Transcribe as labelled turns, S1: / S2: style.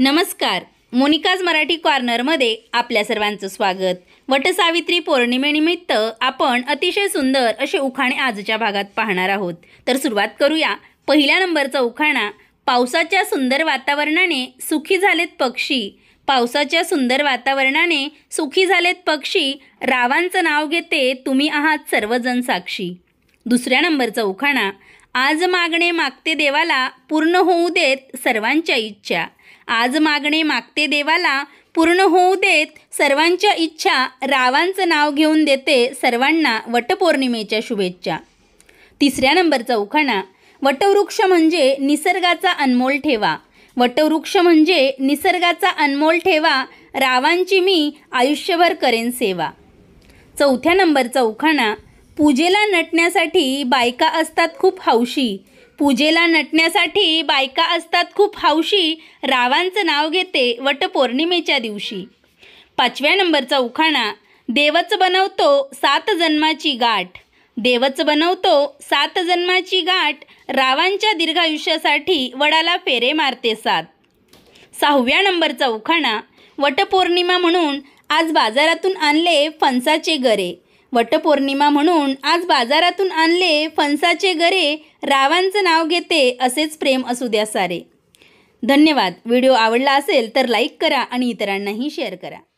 S1: नमस्कार मोनिकाज मराठी कॉर्नरमध्ये आपल्या सर्वांचं स्वागत वटसावित्री पौर्णिमेनिमित्त आपण अतिशय सुंदर असे उखाणे आजच्या भागात पाहणार आहोत तर सुरुवात करूया पहिल्या नंबरचा उखाणा पावसाच्या सुंदर वातावरणाने सुखी झालेत पक्षी पावसाच्या सुंदर वातावरणाने सुखी झालेत पक्षी रावांचं नाव घेते तुम्ही आहात सर्वजण साक्षी दुसऱ्या नंबरचा उखाणा आज मागणे मागते देवाला पूर्ण होऊ देत सर्वांच्या इच्छा आज मागणे मागते देवाला पूर्ण होऊ देत सर्वांच्या इच्छा रावांचं नाव घेऊन देते सर्वांना वटपौर्णिमेच्या शुभेच्छा तिसऱ्या नंबरचा उखाणा वटवृक्ष म्हणजे निसर्गाचा अनमोल ठेवा वटवृक्ष म्हणजे निसर्गाचा अनमोल ठेवा रावांची मी आयुष्यभर करेन सेवा चौथ्या नंबरचा उखाणा पूजेला नटण्यासाठी बायका असतात खूप हौशी पूजेला नटण्यासाठी बायका असतात खूप हौशी रावांचं नाव घेते वटपौर्णिमेच्या दिवशी पाचव्या नंबरचा उखाणा देवच बनवतो सात जन्माची गाठ देवच बनवतो सात जन्माची गाठ रावांच्या दीर्घायुष्यासाठी वडाला फेरे मारते सात सहाव्या नंबरचा उखाणा वटपौर्णिमा म्हणून आज बाजारातून आणले फणसाचे गरे वटपौर्णिमा म्हणून आज बाजारातून आणले फणसाचे गरे रावांचं नाव घेते असेच प्रेम असू द्या सारे धन्यवाद व्हिडिओ आवडला असेल तर लाईक करा आणि इतरांनाही शेअर करा